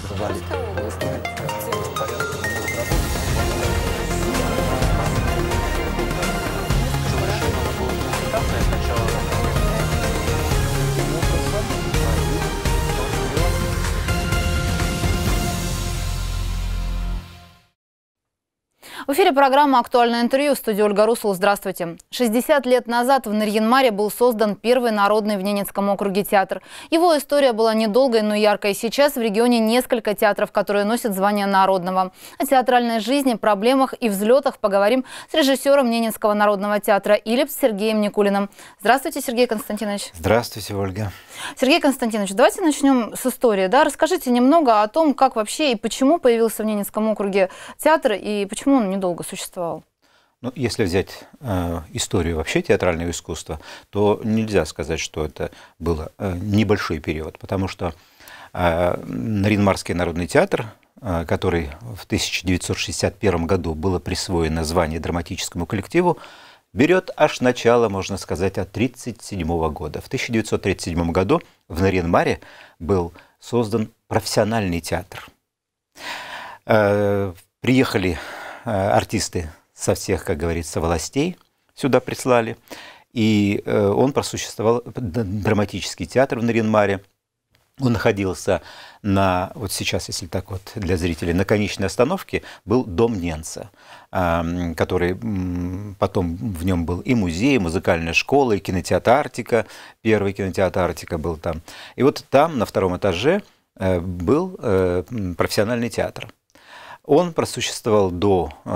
Zabrali. В эфире программа «Актуальное интервью» в студии Ольга Русул. Здравствуйте. 60 лет назад в Нарьянмаре был создан первый народный в Ненецком округе театр. Его история была недолгой, но яркой. Сейчас в регионе несколько театров, которые носят звание народного. О театральной жизни, проблемах и взлетах поговорим с режиссером Ненецкого народного театра Илипс Сергеем Никулиным. Здравствуйте, Сергей Константинович. Здравствуйте, Ольга. Сергей Константинович, давайте начнем с истории. Да? Расскажите немного о том, как вообще и почему появился в Ненецком округе театр и почему он недолго существовал. Ну, если взять э, историю вообще театрального искусства, то нельзя сказать, что это был э, небольшой период, потому что э, Наринмарский народный театр, э, который в 1961 году было присвоено звание драматическому коллективу, берет аж начало, можно сказать, от 1937 года. В 1937 году в Наринмаре был создан профессиональный театр. Э, приехали Э, артисты со всех, как говорится, властей сюда прислали. И э, он просуществовал, э, драматический театр в Наринмаре. Он находился на, вот сейчас, если так вот для зрителей, на конечной остановке, был дом Ненца, который потом в нем был и музей, и музыкальная школа, и кинотеатр Артика, первый кинотеатр Артика был там. И вот там, на втором этаже, был профессиональный театр. Он просуществовал до э,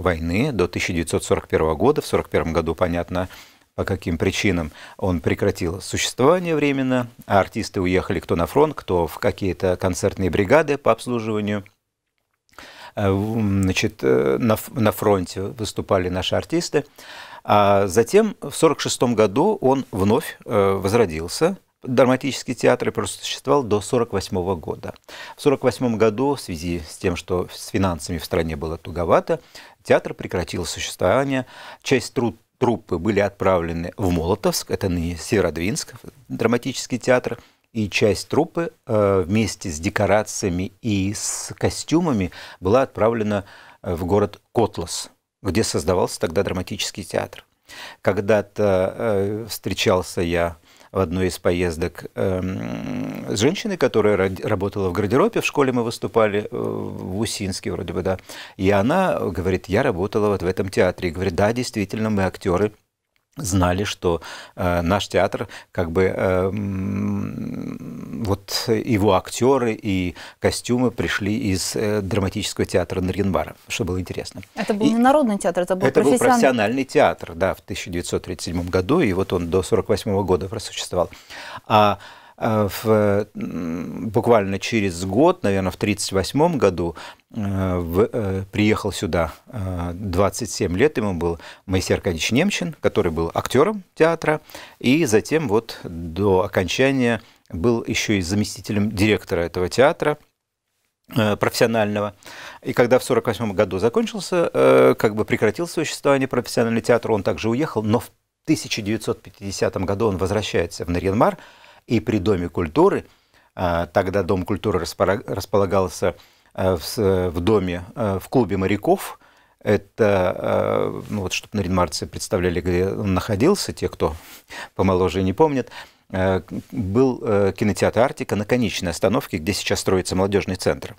войны, до 1941 года. В 1941 году, понятно, по каким причинам он прекратил существование временно, а артисты уехали кто на фронт, кто в какие-то концертные бригады по обслуживанию. А, значит, э, на, на фронте выступали наши артисты. А затем в 1946 году он вновь э, возродился – драматический театр просуществовал до 1948 года. В 1948 году, в связи с тем, что с финансами в стране было туговато, театр прекратил существование. Часть труд труппы были отправлены в Молотовск, это ныне Северодвинск, драматический театр, и часть труппы э, вместе с декорациями и с костюмами была отправлена э, в город Котлас, где создавался тогда драматический театр. Когда-то э, встречался я в одной из поездок эм, с женщиной, которая работала в гардеробе, в школе мы выступали, э, в Усинске вроде бы, да. И она говорит, я работала вот в этом театре. И говорит, да, действительно, мы актеры – знали, что э, наш театр, как бы э, вот его актеры и костюмы пришли из э, драматического театра Нарьянбара, что было интересно. Это был и не народный театр, это был это профессиональный... был профессиональный театр, да, в 1937 году, и вот он до 1948 года просуществовал. А Э, в, буквально через год, наверное, в 1938 году, э, в, э, приехал сюда, 27 лет ему был Моисей Аркадьевич Немчин, который был актером театра, и затем вот до окончания был еще и заместителем директора этого театра профессионального. И когда в 1948 году закончился, как бы прекратил существование профессиональный театр, он также уехал, но в 1950 году он возвращается в Нарьянмар, и при Доме культуры, а, тогда Дом культуры располагался э, в доме, э, в клубе моряков, это, э, ну вот, чтобы наринмарцы представляли, где он находился, те, кто помоложе не помнят, был кинотеатр «Артика» на конечной остановке, где сейчас строится молодежный центр.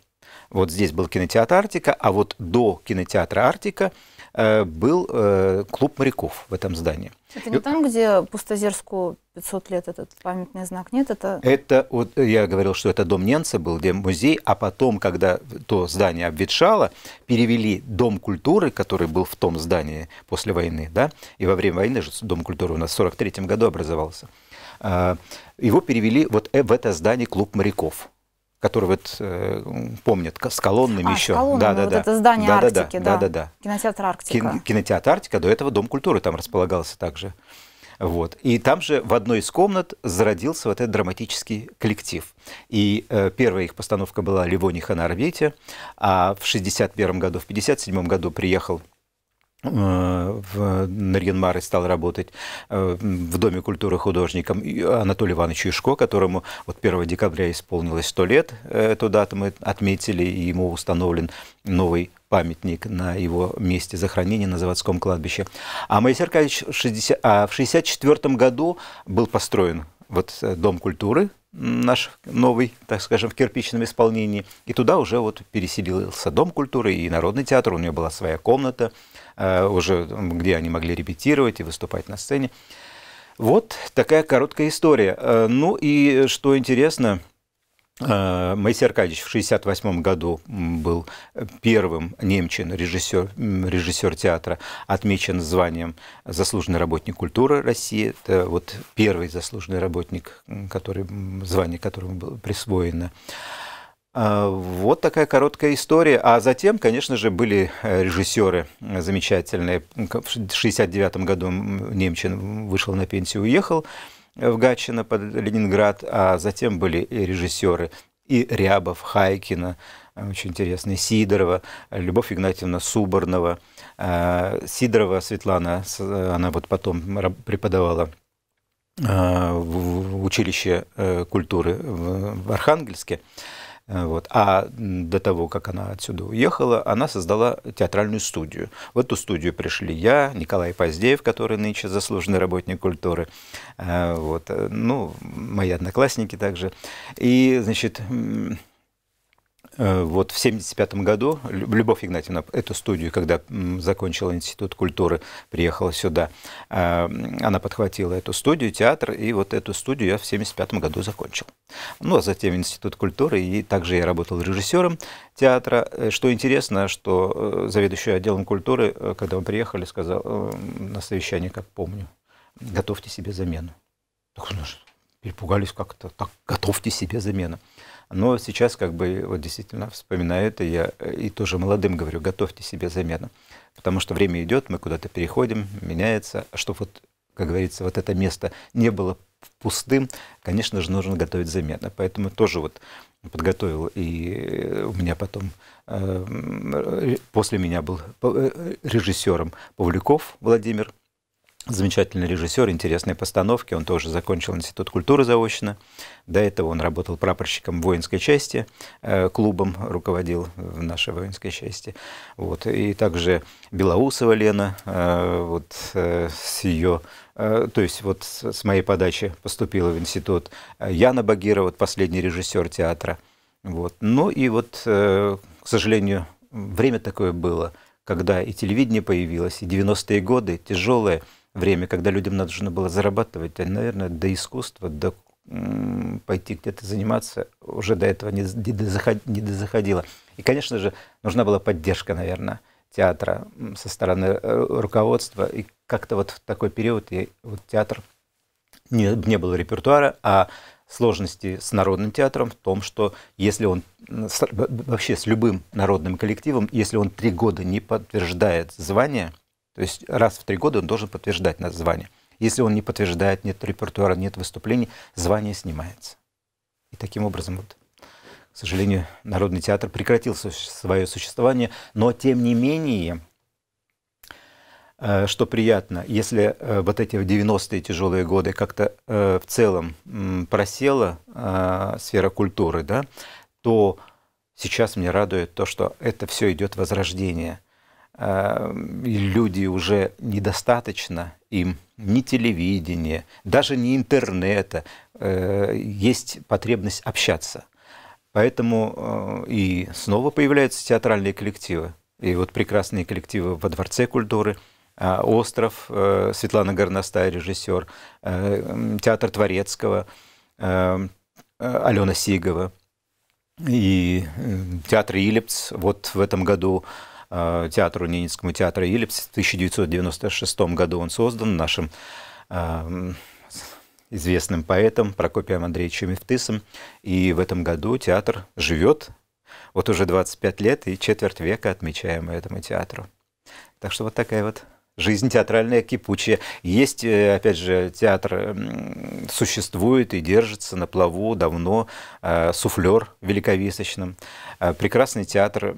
Вот здесь был кинотеатр «Артика», а вот до кинотеатра «Артика» Э, был э, клуб моряков в этом здании. Это не там, где Пустозерску 500 лет этот памятный знак, нет? Это... это вот э, я говорил, что это дом Ненца был, где музей, а потом, когда то здание обветшало, перевели дом культуры, который был в том здании после войны, да, и во время войны же дом культуры у нас в 43 году образовался, его перевели вот в это здание клуб моряков который вот э, помнят с колоннами а, еще. С колоннами, да, да, вот да. Это здание да, Арктики, да, да, да, да, Кинотеатр Арктика. Кин, кинотеатр Арктика, до этого Дом культуры там располагался также. Вот. И там же в одной из комнат зародился вот этот драматический коллектив. И э, первая их постановка была «Ливониха на орбите», а в 61 году, в 57 году приехал в Нарьянмаре стал работать э, в Доме культуры художником Анатолий Иванович Юшко, которому вот 1 декабря исполнилось 100 лет. Э, эту дату мы отметили, и ему установлен новый памятник на его месте захоронения на заводском кладбище. А Моисей Аркадьевич 60... а в 1964 году был построен вот э, Дом культуры наш новый, так скажем, в кирпичном исполнении. И туда уже вот переселился Дом культуры и Народный театр. У него была своя комната, Э, уже где они могли репетировать и выступать на сцене. Вот такая короткая история. Э, ну и что интересно, э, Моисей Аркадьевич в 1968 году был первым немчин, режиссер, режиссер театра, отмечен званием «Заслуженный работник культуры России». Это вот первый заслуженный работник, который, звание которому было присвоено. А, вот такая короткая история. А затем, конечно же, были э, режиссеры э, замечательные. В 1969 году Немчин вышел на пенсию, уехал э, в Гатчино под Ленинград, а затем были и режиссеры и Рябов, Хайкина, очень интересный, Сидорова, Любовь Игнатьевна Суборнова. А, Сидорова Светлана, она вот потом преподавала а, в училище культуры в Архангельске. Э, вот. А до того, как она отсюда уехала, она создала театральную студию. В эту студию пришли я, Николай Поздеев, который нынче заслуженный работник культуры, э, вот. Э, ну, мои одноклассники также. И, значит, Э, вот в 1975 году Любовь Игнатьевна эту студию, когда закончила Институт культуры, приехала сюда, э, она подхватила эту студию, театр, и вот эту студию я в 1975 году закончил. Ну, а затем Институт культуры, и также я работал режиссером театра. Э, что интересно, что заведующий отделом культуры, когда мы приехали, сказал на совещании, как помню, готовьте себе замену. Так, ну, перепугались как-то, так готовьте себе замену. Но сейчас как бы вот действительно вспоминаю это, я э, и тоже молодым говорю, готовьте себе замену. Потому что время идет, мы куда-то переходим, меняется. А чтобы вот, как говорится, вот это место не было пустым, конечно же, нужно готовить замену. Поэтому тоже вот подготовил, и э, у меня потом, эм, э, после меня был режиссером Павлюков Владимир, замечательный режиссер, интересные постановки. Он тоже закончил Институт культуры заочно. До этого он работал прапорщиком воинской части, э, клубом руководил в нашей воинской части. Вот. И также Белоусова Лена, э, вот э, с ее то есть вот с моей подачи поступила в институт Яна Багирова, вот последний режиссер театра. Вот. Ну и вот, к сожалению, время такое было, когда и телевидение появилось, и 90-е годы тяжелые – время, когда людям нужно было зарабатывать, наверное, до искусства, до пойти где-то заниматься, уже до этого не, не дозаходило. И, конечно же, нужна была поддержка, наверное, театра со стороны э, руководства. И как-то вот в такой период и вот театр не, не было репертуара, а сложности с народным театром в том, что если он вообще с любым народным коллективом, если он три года не подтверждает звание, то есть раз в три года он должен подтверждать название. Если он не подтверждает, нет репертуара, нет выступлений, звание снимается. И таким образом, вот, к сожалению, Народный театр прекратил свое существование, но тем не менее, э, что приятно, если э, вот эти 90-е тяжелые годы как-то э, в целом просела сфера культуры, да, то сейчас меня радует то, что это все идет возрождение – Э, люди уже недостаточно им ни телевидения, даже не интернета. Э, есть потребность общаться. Поэтому э, и снова появляются театральные коллективы. И вот прекрасные коллективы во Дворце культуры, «Остров», Светлана Горностая, режиссер, Театр Творецкого, Алена Сигова и Театр Илепс. Вот в этом году Э, театру, Ненецкому театру Елипс. В 1996 году он создан нашим эм, известным поэтом Прокопием Андреевичем Евтысом. И в этом году театр живет вот уже 25 лет и четверть века отмечаем этому театру. Так что вот такая вот Жизнь театральная кипучая. Есть, э, опять же, театр существует и держится на плаву давно. Э, суфлер великовисочным. Э, прекрасный театр,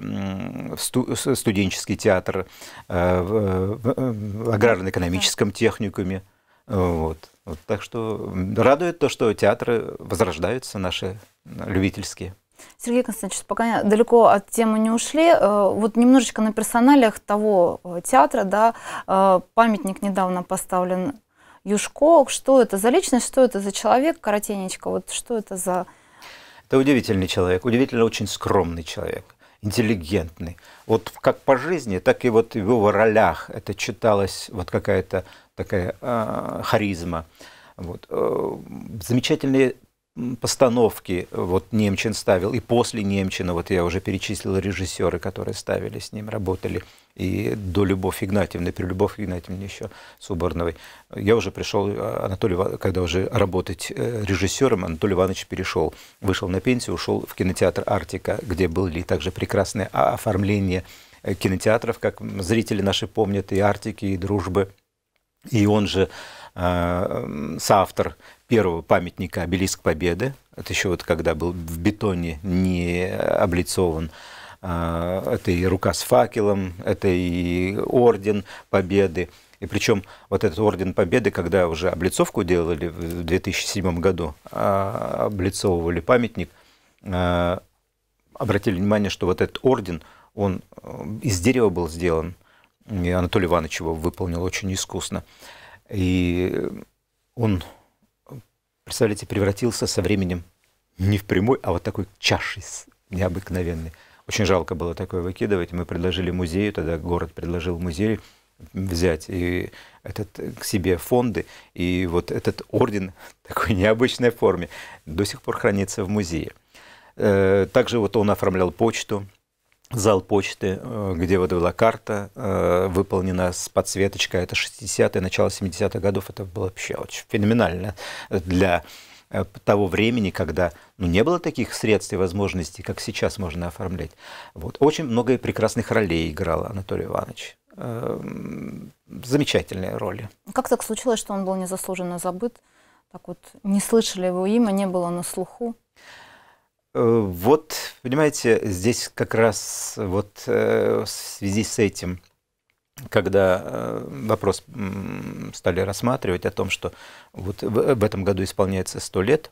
студенческий театр в аграрно-экономическом техникуме. Вот. вот. Так что радует то, что театры возрождаются наши любительские. Сергей Константинович, пока далеко от темы не ушли, э, вот немножечко на персоналях того э, театра, да, э, памятник недавно поставлен Юшко. Что это за личность, что это за человек, коротенечко, вот что это за... Это удивительный человек, удивительно очень скромный человек интеллигентный. Вот как по жизни, так и вот в его ролях это читалось вот какая-то такая э, харизма. Вот. замечательные постановки э, вот Немчин ставил, и после Немчина, вот я уже перечислил режиссеры, которые ставили с ним, работали, и до Любовь Игнатьевны, при Любовь Игнатьевне еще Суборновой. Я уже пришел, э, Анатолий, когда уже работать э, режиссером, Анатолий Иванович перешел, вышел на пенсию, ушел в кинотеатр «Артика», где были также прекрасное оформление кинотеатров, как зрители наши помнят, и «Артики», и «Дружбы», и он же э, соавтор первого памятника «Обелиск Победы». Это еще вот когда был в бетоне не облицован. А, это и рука с факелом, это и орден Победы. И причем вот этот Орден Победы, когда уже облицовку делали в 2007 году, а, облицовывали памятник, а, обратили внимание, что вот этот орден, он э, из дерева был сделан. И Анатолий Иванович его выполнил очень искусно. И он представляете, превратился со временем не в прямой, а вот такой чашей необыкновенной. Очень жалко было такое выкидывать. Мы предложили музею, тогда город предложил музею взять и этот, э, к себе фонды. И вот этот орден такой необычной форме до сих пор хранится в музее. Э, также вот он оформлял почту, зал почты, э, где вот была карта, э, выполнена с подсветочкой. Это 60-е, начало 70-х годов. Это было вообще очень феноменально для э, того времени, когда ну, не было таких средств и возможностей, как сейчас можно оформлять. Вот. Очень много прекрасных ролей играл Анатолий Иванович. Эм, замечательные роли. Как так случилось, что он был незаслуженно забыт? Так вот, не слышали его имя, не было на слуху. Э, вот, понимаете, здесь как раз вот э, в связи с этим, когда э, вопрос стали рассматривать о том, что вот в этом году исполняется 100 лет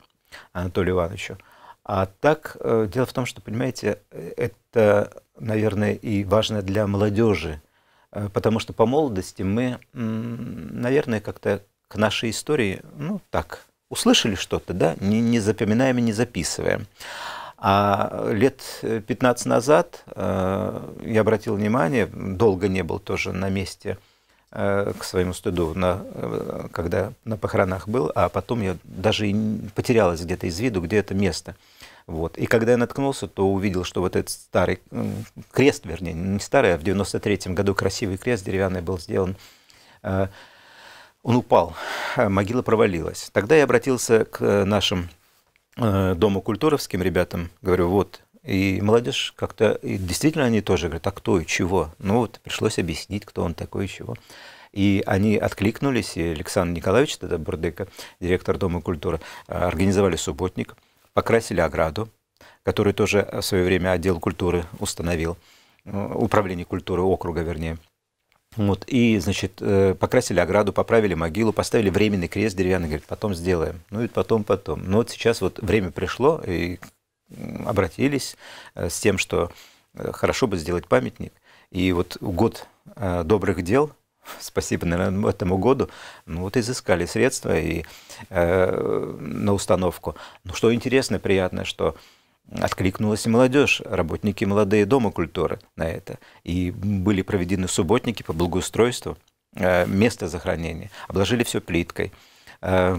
Анатолию Ивановичу, а так, дело в том, что, понимаете, это, наверное, и важно для молодежи, потому что по молодости мы, наверное, как-то к нашей истории, ну, так, Услышали что-то, да? Не, не запоминаем и не записываем. А лет 15 э, назад э, я обратил внимание, долго не был тоже на месте э, к своему стыду, на, э, когда на похоронах был, а потом я даже и потерялась где-то из виду, где это место. Вот. И когда я наткнулся, то увидел, что вот этот старый крест, вернее, не старый, а в 93-м году красивый крест деревянный был сделан, э, он упал, а могила провалилась. Тогда я обратился к э, нашим э, Дому культуровским ребятам, говорю, вот, и молодежь как-то, и действительно они тоже говорят, а кто и чего? Ну вот пришлось объяснить, кто он такой и чего. И они откликнулись, и Александр Николаевич, тогда Бурдыка, директор Дома культуры, э, организовали субботник, покрасили ограду, который тоже в свое время отдел культуры установил, управление культуры округа, вернее. Вот, и, значит, э, покрасили ограду, поправили могилу, поставили временный крест деревянный, говорит, потом сделаем. Ну и потом, потом. Но вот сейчас вот время пришло, и обратились э, с тем, что э, хорошо бы сделать памятник. И вот год добрых дел, спасибо, наверное, этому году, ну вот изыскали средства и, э, на установку. Но что интересно, приятно, что Откликнулась молодежь, работники молодые Дома культуры на это. И были проведены субботники по благоустройству, э, место захоронения, обложили все плиткой, э,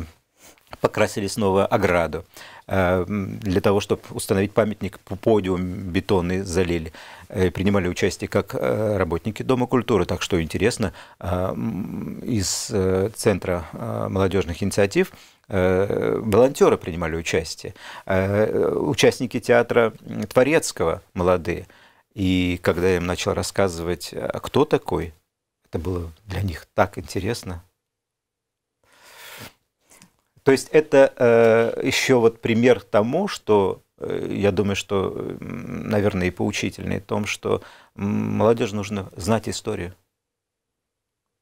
покрасили снова ограду, э, для того, чтобы установить памятник по подиум бетонный залили. Принимали участие как работники Дома культуры, так что интересно, из Центра молодежных инициатив Э, волонтеры принимали участие, э, участники театра Творецкого молодые. И когда я им начал рассказывать, «А кто такой, это было для них так интересно. То есть это э, еще вот пример тому, что э, я думаю, что, наверное, и поучительный в том, что молодежь нужно знать историю.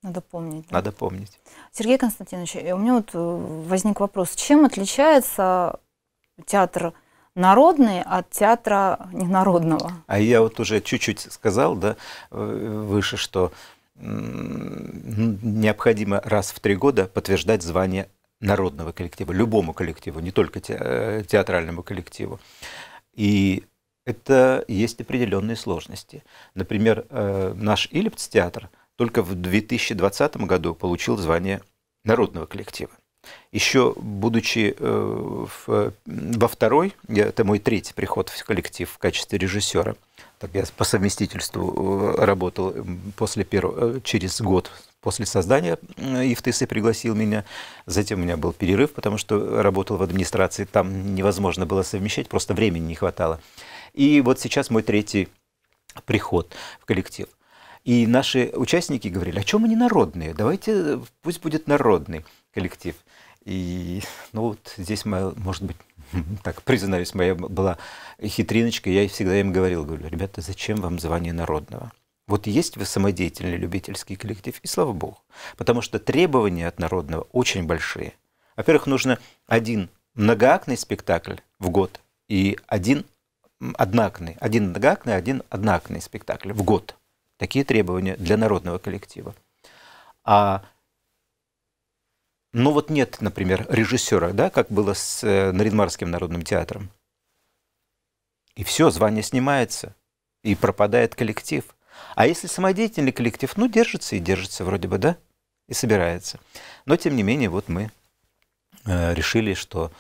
Надо помнить. Да? Надо помнить. Сергей Константинович, э, у меня вот э, возник вопрос, чем отличается театр народный от театра ненародного? А я вот уже чуть-чуть сказал, да, э, выше, что необходимо раз в три года подтверждать звание народного коллектива, любому коллективу, не только театральному коллективу. И это есть определенные сложности. Например, наш Илипц театр – только в 2020 году получил звание народного коллектива. Еще будучи э, в, э, во второй, это мой третий приход в коллектив в качестве режиссера, так я по совместительству э, работал после первого, через год после создания ИФТС пригласил меня. Затем у меня был перерыв, потому что работал в администрации, там невозможно было совмещать, просто времени не хватало. И вот сейчас мой третий приход в коллектив. И наши участники говорили, а чем они народные? Давайте, э, пусть будет народный коллектив. И ну вот здесь, моя, может быть, так признаюсь, моя была хитриночка, я всегда им говорил, говорю, ребята, зачем вам звание народного? Вот есть вы самодеятельный любительский коллектив, и слава богу, потому что требования от народного очень большие. Во-первых, нужно один многоактный спектакль в год и один одноактный, один многоактный, один одноактный спектакль в год. Такие требования для народного коллектива. А, но ну вот нет, например, режиссера, да, как было с э, Наринмарским народным театром. И все, звание снимается, и пропадает коллектив. А если самодеятельный коллектив, ну, держится и держится вроде бы, да, и собирается. Но, тем не менее, вот мы э, решили, что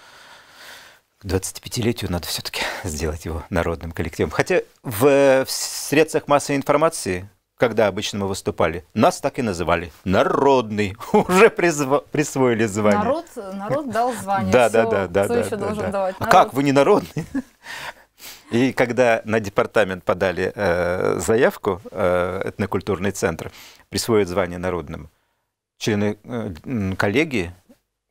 к 25-летию надо все-таки сделать его народным коллективом. Хотя в, в средствах массовой информации, когда обычно мы выступали, нас так и называли «народный». Уже призво, присвоили звание. Народ, народ дал звание. Да, да, да. да, да, еще да, должен да. давать? А как, вы не народный? И когда на департамент подали э, заявку, э, этнокультурный центр присвоит звание народным, члены э, коллегии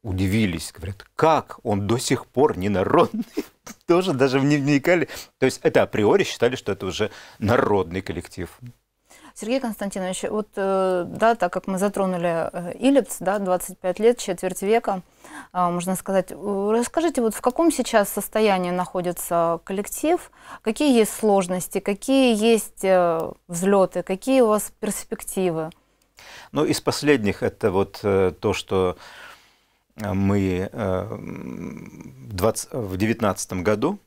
удивились, говорят, как он до сих пор не народный, тоже даже не вникали. То есть это априори считали, что это уже народный коллектив. Сергей Константинович, вот, э, да, так как мы затронули э, Илипс, да, 25 лет, четверть века, а, можно сказать, расскажите, вот в каком сейчас состоянии находится коллектив, какие есть сложности, какие есть э, взлеты, какие у вас перспективы? Ну, из последних это вот то, что мы э, в 2019 году,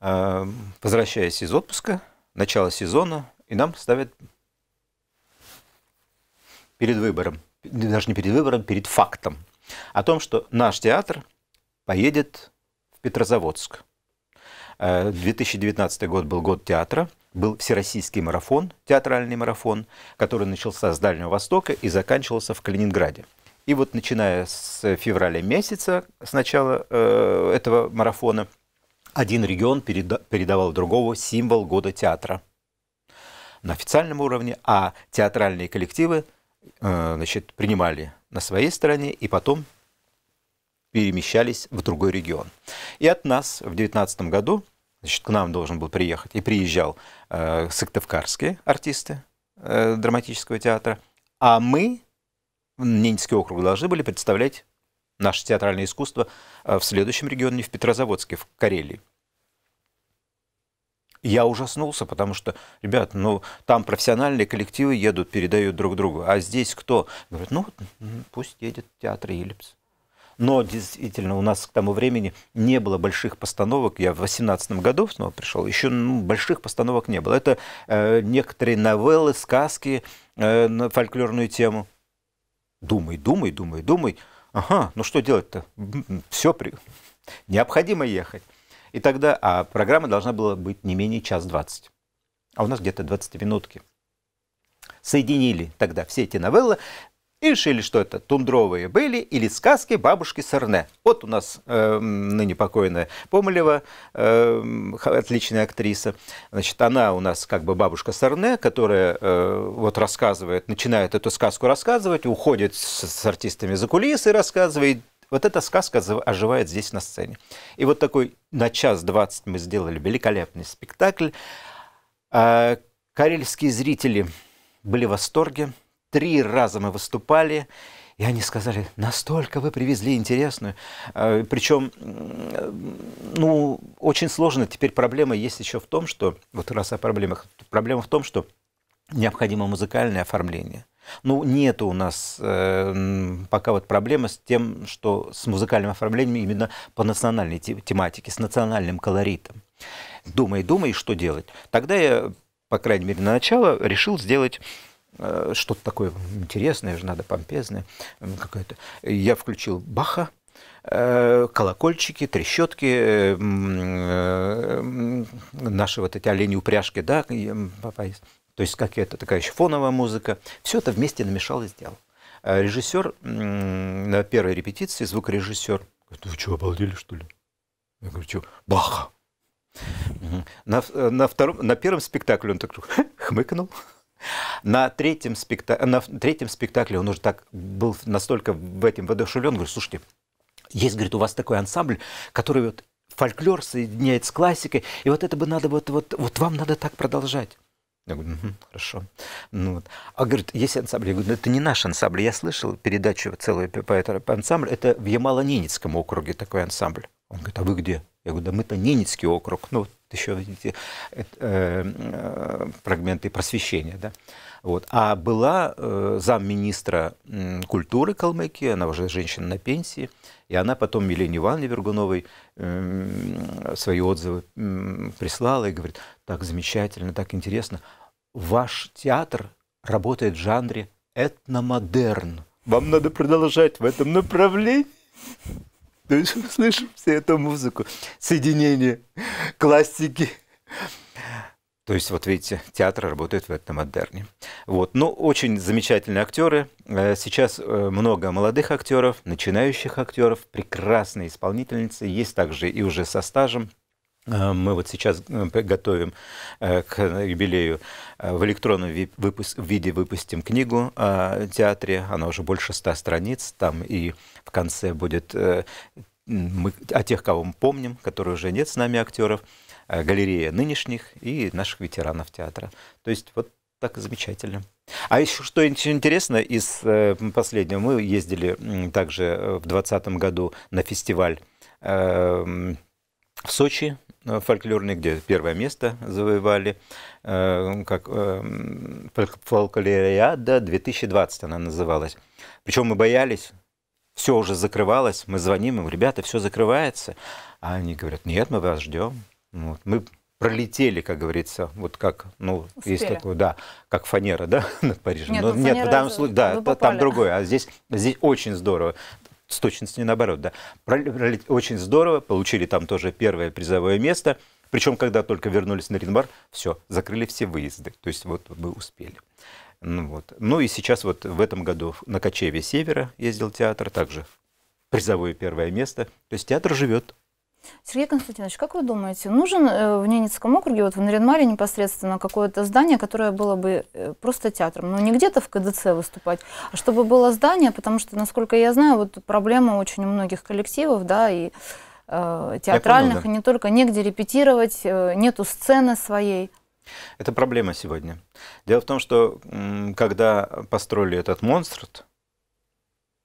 э, возвращаясь из отпуска, начало сезона, и нам ставят перед выбором, даже не перед выбором, перед фактом о том, что наш театр поедет в Петрозаводск. 2019 э, год был год театра, был всероссийский марафон, театральный марафон, который начался с Дальнего Востока и заканчивался в Калининграде. И вот начиная с февраля месяца, с начала э, этого марафона, один регион переда передавал другого символ года театра на официальном уровне, а театральные коллективы э, значит, принимали на своей стороне и потом перемещались в другой регион. И от нас в 2019 году значит, к нам должен был приехать и приезжал э, сыктывкарские артисты э, драматического театра, а мы Ненецкий округ должны были представлять наше театральное искусство э, в следующем регионе, в Петрозаводске, в Карелии. Я ужаснулся, потому что, ребят, ну, там профессиональные коллективы едут, передают друг другу, а здесь кто? Говорят, ну, пусть едет театр Елипс. Но действительно, у нас к тому времени не было больших постановок. Я в 2018 году снова пришел, еще ну, больших постановок не было. Это э, некоторые новеллы, сказки э, на фольклорную тему – Думай, думай, думай, думай. Ага, ну что делать-то? Все, при... необходимо ехать. И тогда, а программа должна была быть не менее час двадцать. А у нас где-то 20 минутки. Соединили тогда все эти новеллы, и решили, что это тундровые были или сказки бабушки Сарне. Вот у нас э, ныне покойная Помолева, э, отличная актриса. Значит, она у нас как бы бабушка Сарне, которая э, вот рассказывает, начинает эту сказку рассказывать, уходит с, с артистами за кулисы, и рассказывает. Вот эта сказка оживает здесь на сцене. И вот такой на час двадцать мы сделали великолепный спектакль. А, карельские зрители были в восторге три раза мы выступали, и они сказали, настолько вы привезли интересную. А, Причем, ну, очень сложно. Теперь проблема есть еще в том, что, вот раз о проблемах, проблема в том, что необходимо музыкальное оформление. Ну, нет у нас э, пока вот проблемы с тем, что с музыкальным оформлением именно по национальной тематике, с национальным колоритом. Думай, думай, что делать. Тогда я, по крайней мере, на начало решил сделать Э, что-то такое интересное, же надо помпезное какое-то. Я включил Баха, э, колокольчики, трещотки, э, наши вот эти олени упряжки, да, то есть какая-то такая еще фоновая музыка. Все это вместе намешал и сделал. А Режиссер на первой репетиции, звукорежиссер, говорит, вы что, обалдели, что ли? Я говорю, что, Баха. На, на, втором, на первом спектакле он так хмыкнул. На третьем, спекта... на третьем спектакле он уже так был настолько в этом воодушевлен, говорит, слушайте, есть, говорит, у вас такой ансамбль, который вот фольклор соединяет с классикой, и вот это бы надо, вот, вот, вот вам надо так продолжать. Я говорю, угу, хорошо. Ну, вот. А говорит, есть ансамбль. Я говорю, «Ну, это не наш ансамбль. Я слышал передачу целую по этому ансамбль. Это в Ямало-Ненецком округе такой ансамбль. Он говорит, а вы где? Я говорю, да мы-то Ненецкий округ. Ну, вот еще, видите, э, эм, э, фрагменты просвещения, да. Вот. А была э, замминистра э, культуры Калмыкии, она уже женщина на пенсии, и она потом Елене Ивановне Вергуновой э, свои отзывы э, прислала и говорит, так замечательно, так интересно, ваш театр работает в жанре этномодерн. Вам надо продолжать в этом направлении. То есть мы слышим все эту музыку, соединение классики. То есть, вот видите, театр работает в этом модерне. Вот. но ну, очень замечательные актеры. Э, сейчас э, много молодых актеров, начинающих актеров, прекрасные исполнительницы. Есть также и уже со стажем Э, мы вот сейчас э, готовим э, к юбилею в электронном виде выпустим книгу о театре. Она уже больше ста страниц. Там и в конце будет мы, о тех, кого мы помним, которые уже нет с нами актеров, галерея нынешних и наших ветеранов театра. То есть вот так замечательно. А еще что интересно из последнего, мы ездили также в 2020 году на фестиваль в Сочи, Э, фольклорные, где первое место завоевали, э, как э, фольклориада 2020 она называлась. Причем мы боялись, все уже закрывалось, мы звоним им, ребята, все закрывается. А они говорят, нет, мы вас ждем. Вот. Мы пролетели, как говорится, вот как, ну, Успели. есть такое, да, как фанера, да, над Парижем. Нет, Но, ну, ну, нет в данном случае, да, там другое, а здесь, здесь очень здорово с точностью наоборот, да. Очень здорово, получили там тоже первое призовое место. Причем, когда только вернулись на Ринбар, все, закрыли все выезды. То есть вот мы успели. Ну, вот. ну и сейчас вот в этом году на Качеве Севера ездил театр, также призовое первое место. То есть театр живет. Сергей Константинович, как вы думаете, нужен э, в Ненецком округе, вот в Наринмаре непосредственно, какое-то здание, которое было бы э, просто театром? но ну, не где-то в КДЦ выступать, а чтобы было здание, потому что, насколько я знаю, вот проблема очень у многих коллективов, да, и э, театральных, понял, да. и не только, негде репетировать, э, нету сцены своей. Это проблема сегодня. Дело в том, что когда построили этот монстр,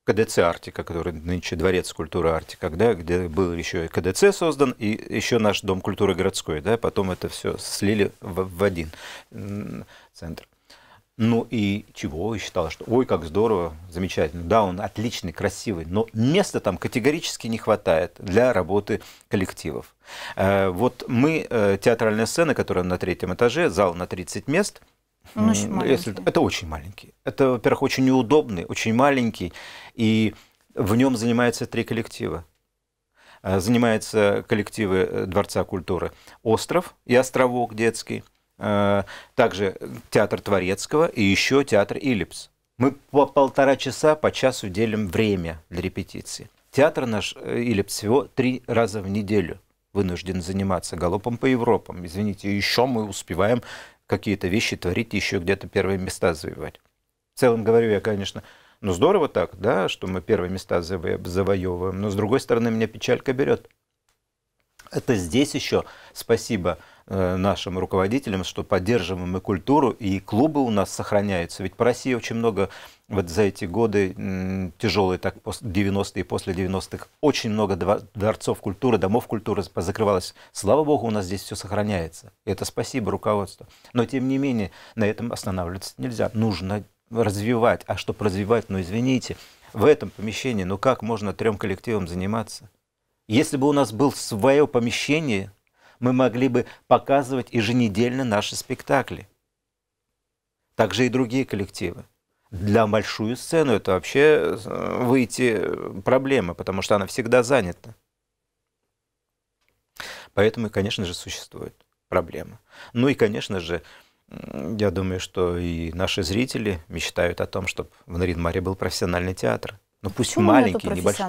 КДЦ Артика, который нынче Дворец культуры Артика, да, где был еще и КДЦ создан, и еще наш Дом культуры городской, да, потом это все слили в, в один центр. Ну и чего? И считала, что ой, как здорово, замечательно. Да, он отличный, красивый, но места там категорически не хватает для работы коллективов. Э, вот мы, э, театральная сцена, которая на третьем этаже, зал на 30 мест – очень Если, это очень маленький. Это, во-первых, очень неудобный, очень маленький, и в нем занимаются три коллектива. Э, занимаются коллективы э, Дворца культуры «Остров» и «Островок» детский, э, также театр Творецкого и еще театр «Иллипс». Мы по полтора часа, по часу делим время для репетиции. Театр наш «Иллипс» всего три раза в неделю вынужден заниматься галопом по Европам. Извините, еще мы успеваем какие-то вещи творить, еще где-то первые места завоевать. В целом говорю я, конечно, ну здорово так, да, что мы первые места завоевываем, но с другой стороны меня печалька берет. Это здесь еще спасибо э, нашим руководителям, что поддерживаем мы культуру, и клубы у нас сохраняются. Ведь по России очень много вот за эти годы тяжелые, так 90-е и после 90-х, очень много дворцов культуры, домов культуры закрывалось. Слава богу, у нас здесь все сохраняется. Это спасибо руководству. Но тем не менее, на этом останавливаться нельзя. Нужно развивать. А чтобы развивать, ну извините, в этом помещении, ну как можно трем коллективам заниматься? Если бы у нас было свое помещение, мы могли бы показывать еженедельно наши спектакли. Также и другие коллективы для большую сцену это вообще э, выйти э, проблема, потому что она всегда занята. Поэтому, конечно же, существует проблема. Ну и, конечно же, я думаю, что и наши зрители мечтают о том, чтобы в Наринмаре был профессиональный театр. Ну пусть Почему маленький, небольшой.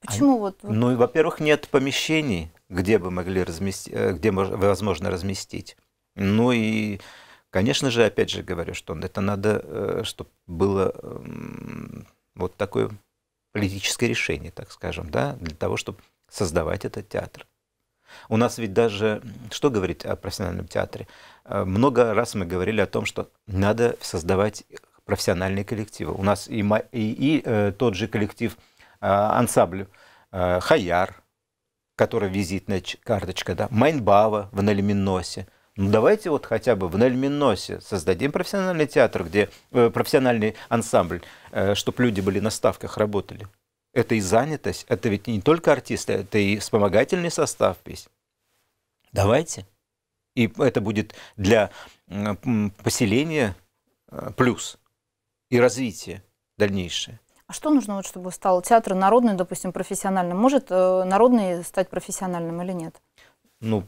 Почему а, вот, вот? Ну и, во-первых, нет помещений, где бы могли разместить, э, где возможно разместить. Ну и Конечно же, опять же говорю, что это надо, э, чтобы было эм, вот такое политическое решение, так скажем, да, для того, чтобы создавать этот театр. У нас ведь даже, что говорить о профессиональном театре? Э, много раз мы говорили о том, что надо создавать профессиональные коллективы. У нас и, и, и э, тот же коллектив ансамблю «Хаяр», который визитная карточка, да, Майнбава в Налиминосе. Ну давайте вот хотя бы в Нельминосе создадим профессиональный театр, где э, профессиональный ансамбль, э, чтобы люди были на ставках, работали. Это и занятость, это ведь не только артисты, это и вспомогательный состав весь. Давайте. И это будет для э, поселения э, плюс и развитие дальнейшее. А что нужно, вот, чтобы стал театр народный, допустим, профессиональным? Может э, народный стать профессиональным или нет? ну,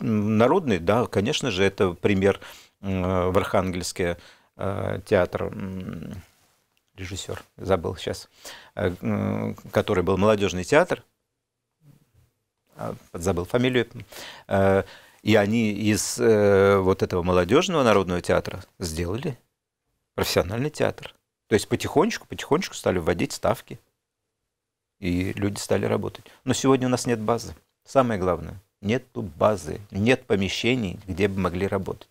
народный, да, конечно же, это пример э, в Архангельске э, театр режиссер, забыл сейчас, э, который был молодежный театр, а, забыл фамилию, и они из вот этого молодежного народного театра сделали профессиональный театр. То есть потихонечку, потихонечку стали вводить ставки, и люди стали работать. Но сегодня у нас нет базы. Самое главное, нет базы, нет помещений, где бы могли работать.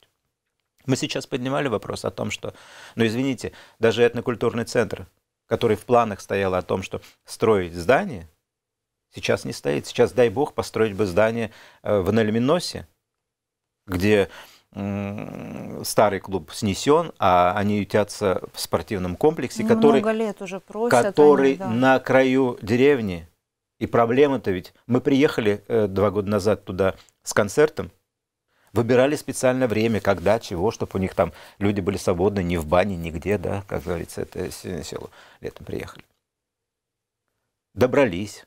Мы сейчас поднимали вопрос о том, что, ну извините, даже этнокультурный центр, который в планах стоял о том, что строить здание, сейчас не стоит. Сейчас, дай бог, построить бы здание э, в Нальминосе, где старый клуб снесен, а они ютятся в спортивном комплексе, который, лет уже просят который они, да. на краю деревни, и проблема-то ведь... Мы приехали э, два года назад туда с концертом, выбирали специально время, когда, чего, чтобы у них там люди были свободны, не в бане, нигде, да, как говорится, это село летом приехали. Добрались.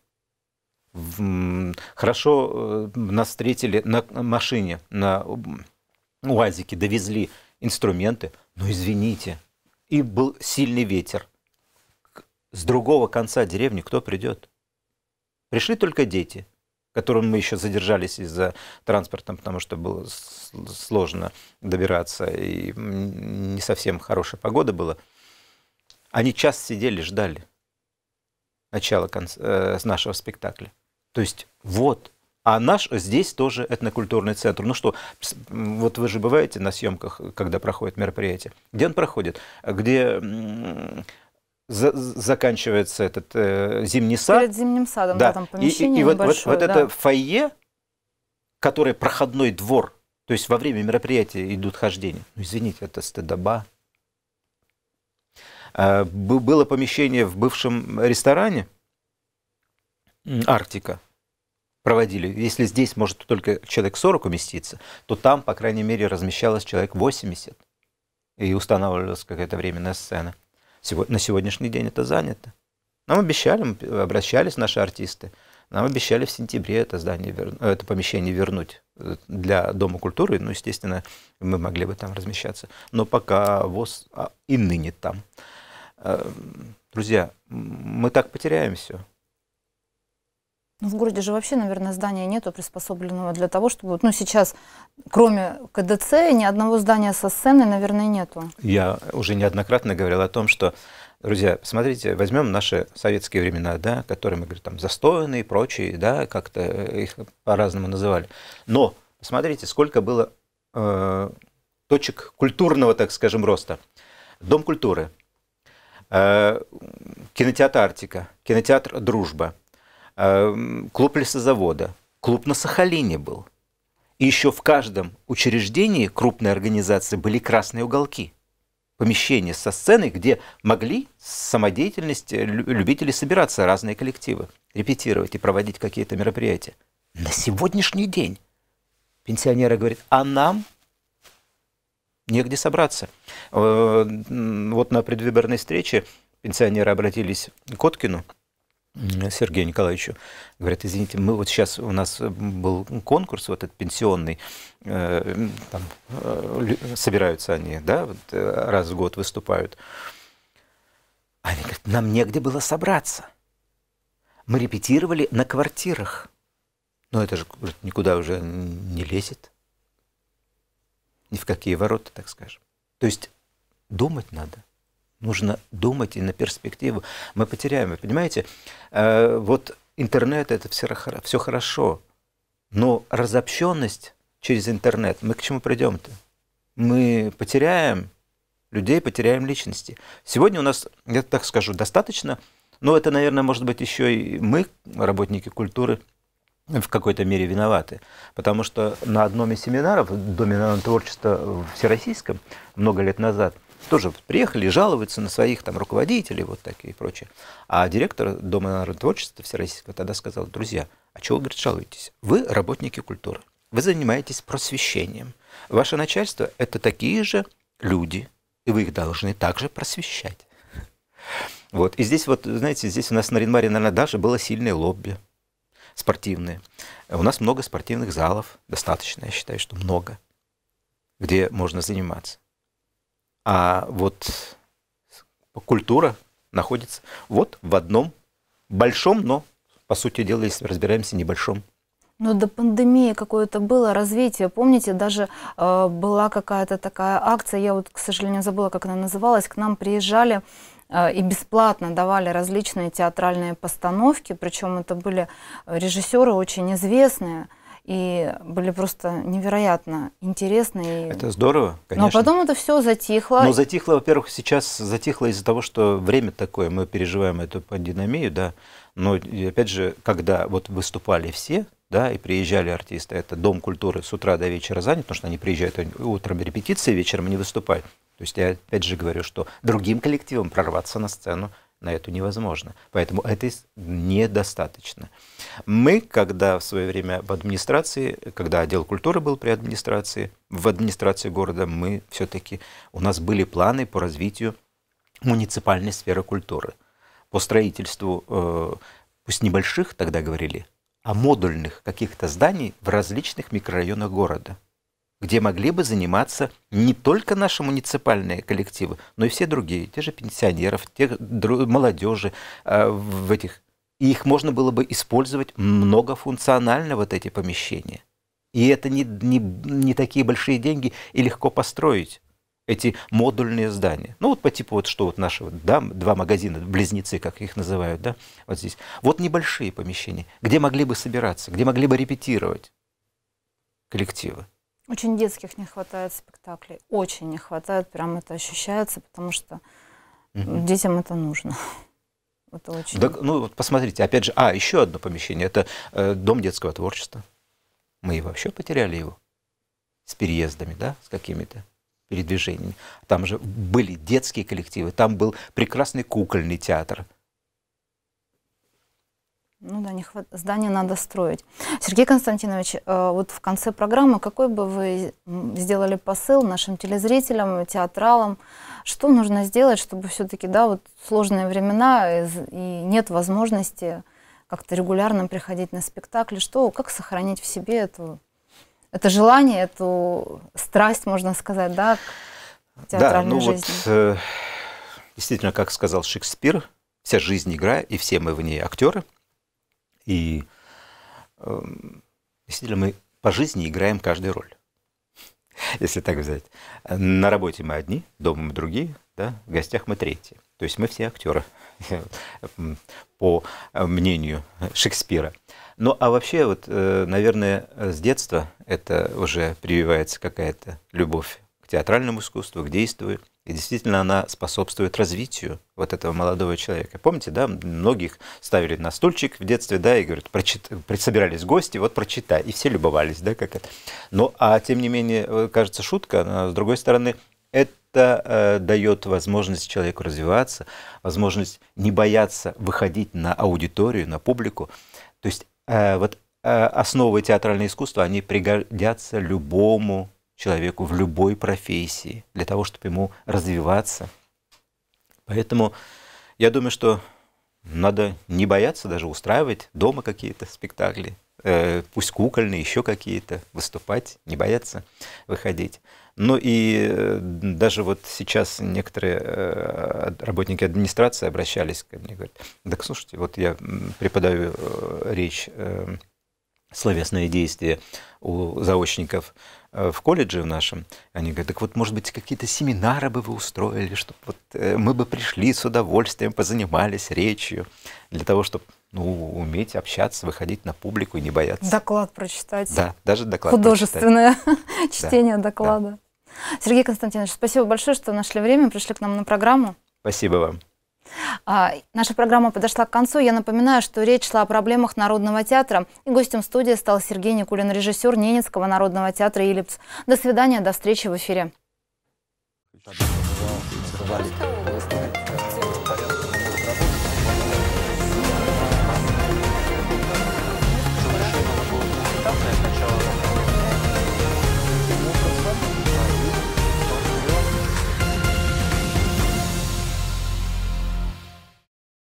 Хорошо э, нас встретили на машине, на УАЗике, довезли инструменты. Но ну, извините, и был сильный ветер. С другого конца деревни кто придет? Пришли только дети, которым мы еще задержались из-за транспорта, потому что было сложно добираться, и не совсем хорошая погода была. Они час сидели, ждали начала конца, э, нашего спектакля. То есть вот. А наш здесь тоже этнокультурный центр. Ну что, вот вы же бываете на съемках, когда проходит мероприятие. Где он проходит? Где за, заканчивается этот э, зимний сад. Перед зимним садом, да, да там помещение и, и, и вот, вот, вот да. это фойе, который проходной двор, то есть во время мероприятия идут хождения. Ну, извините, это стыдоба. А, было помещение в бывшем ресторане «Арктика», проводили. Если здесь может только человек 40 уместиться, то там, по крайней мере, размещалось человек 80. И устанавливалась какая-то временная сцена на сегодняшний день это занято. Нам обещали, мы обращались наши артисты, нам обещали в сентябре это здание, это помещение вернуть э, для Дома культуры. Ну, естественно, мы могли бы там размещаться. Но пока ВОЗ а, и ныне там. Э, друзья, мы так потеряем все. Ну, в городе же вообще, наверное, здания нету приспособленного для того, чтобы... Ну, сейчас, кроме КДЦ, ни одного здания со сценой, наверное, нету. Я уже неоднократно говорил о том, что, друзья, смотрите, возьмем наши советские времена, да, которые мы, говорим, там, застойные и прочие, да, как-то э, их по-разному называли. Но, смотрите, сколько было э, точек культурного, так скажем, роста. Дом культуры, э, кинотеатр Артика, кинотеатр «Дружба», Эм, клуб лесозавода, клуб на Сахалине был. И еще в каждом учреждении крупной организации были красные уголки. Помещения со сценой, где могли самодеятельность любители собираться, разные коллективы, репетировать и проводить какие-то мероприятия. На сегодняшний день пенсионеры говорят, а нам негде собраться. Э, вот на предвыборной встрече пенсионеры обратились к Коткину, Сергею Николаевичу. Говорят, извините, мы вот сейчас у нас э, был конкурс вот этот пенсионный, э, там, э, собираются они, да, вот, э, раз в год выступают. Они говорят, нам негде было собраться. Мы репетировали на квартирах. Но это же говорит, никуда уже не лезет. Ни в какие ворота, так скажем. То есть думать надо нужно думать и на перспективу. Мы потеряем, вы понимаете? Э, вот интернет – это все, хорошо, но разобщенность через интернет, мы к чему придем-то? Мы потеряем людей, потеряем личности. Сегодня у нас, я так скажу, достаточно, но это, наверное, может быть еще и мы, работники культуры, в какой-то мере виноваты. Потому что на одном из семинаров Доме творчества всероссийском много лет назад – тоже приехали, жалуются на своих там руководителей, вот такие и прочее. А директор Дома народного творчества Всероссийского тогда сказал, друзья, а чего вы, говорит, жалуетесь? Вы работники культуры, вы занимаетесь просвещением. Ваше начальство – это такие же люди, и вы их должны также просвещать. Вот. И здесь, вот, знаете, здесь у нас на Ринмаре, наверное, даже было сильное лобби спортивные. У нас много спортивных залов, достаточно, я считаю, что много, где можно заниматься. А вот культура находится вот в одном большом, но, по сути дела, если разбираемся, небольшом Но ну, до пандемии какое-то было развитие. Помните, даже э, была какая-то такая акция, я вот, к сожалению, забыла, как она называлась, к нам приезжали э, и бесплатно давали различные театральные постановки, причем это были режиссеры очень известные и были просто невероятно интересны. Это здорово, конечно. Но потом это все затихло. Ну, затихло, во-первых, сейчас затихло из-за того, что время такое, мы переживаем эту пандемию, да, но, опять же, когда вот выступали все, да, и приезжали артисты, это Дом культуры с утра до вечера занят, потому что они приезжают утром репетиции, вечером они выступают. То есть я опять же говорю, что другим коллективам прорваться на сцену на эту невозможно. Поэтому это недостаточно. Мы, когда в свое время в администрации, когда отдел культуры был при администрации, в администрации города мы все-таки, у нас были планы по развитию муниципальной сферы культуры. По строительству, э, пусть небольших, тогда говорили, а модульных каких-то зданий в различных микрорайонах города где могли бы заниматься не только наши муниципальные коллективы, но и все другие, те же пенсионеров, те молодежи э, в этих. И их можно было бы использовать многофункционально, вот эти помещения. И это не, не, не такие большие деньги и легко построить эти модульные здания. Ну вот по типу вот что вот наши вот, да, два магазина, близнецы, как их называют, да, вот здесь. Вот небольшие помещения, где могли бы собираться, где могли бы репетировать коллективы. Очень детских не хватает спектаклей. Очень не хватает, прям это ощущается, потому что угу. детям это нужно. Это очень... Так, ну вот посмотрите, опять же, а, еще одно помещение, это э, Дом детского творчества. Мы и вообще потеряли его с переездами, да, с какими-то передвижениями. Там же были детские коллективы, там был прекрасный кукольный театр – ну да, не хват... здание надо строить. Сергей Константинович, э, вот в конце программы какой бы вы сделали посыл нашим телезрителям, театралам? Что нужно сделать, чтобы все-таки, да, вот сложные времена и нет возможности как-то регулярно приходить на спектакли? Что, как сохранить в себе эту, это желание, эту страсть, можно сказать, да, к театральной да, ну жизни? Вот, э, действительно, как сказал Шекспир, вся жизнь игра, и все мы в ней актеры – и э, действительно мы по жизни играем каждую роль, если так взять. На работе мы одни, дома мы другие, да, в гостях мы третьи. То есть мы все актеры, по мнению Шекспира. Ну, а вообще, вот, э, наверное, с детства это уже прививается какая-то любовь к театральному искусству, к действию. И действительно она способствует развитию вот этого молодого человека. Помните, да, многих ставили на стульчик в детстве, да, и говорят, прочит... собирались гости, вот прочитай. И все любовались, да, как это. Но, а тем не менее, кажется, шутка, но, а с другой стороны, это э, дает возможность человеку развиваться, возможность не бояться выходить на аудиторию, на публику. То есть э, вот э, основы театрального искусства, они пригодятся любому человеку в любой профессии, для того, чтобы ему развиваться. Поэтому я думаю, что надо не бояться даже устраивать дома какие-то спектакли, э, пусть кукольные, еще какие-то, выступать, не бояться выходить. Ну и э, даже вот сейчас некоторые э, работники администрации обращались ко мне, говорят, так слушайте, вот я преподаю э, речь эм, словесные действия у заочников э, в колледже в нашем, они говорят, так вот, может быть, какие-то семинары бы вы устроили, чтобы вот э, мы бы пришли с удовольствием, позанимались речью, для того, чтобы ну, уметь общаться, выходить на публику и не бояться. Доклад прочитать. Да, даже доклад Художественное прочитать. чтение да, доклада. Да. Сергей Константинович, спасибо большое, что нашли время, пришли к нам на программу. Спасибо вам. А, наша программа подошла к концу. Я напоминаю, что речь шла о проблемах Народного театра. И гостем студии стал Сергей Никулин, режиссер Ненецкого Народного театра «Илипс». До свидания, до встречи в эфире. Thank you.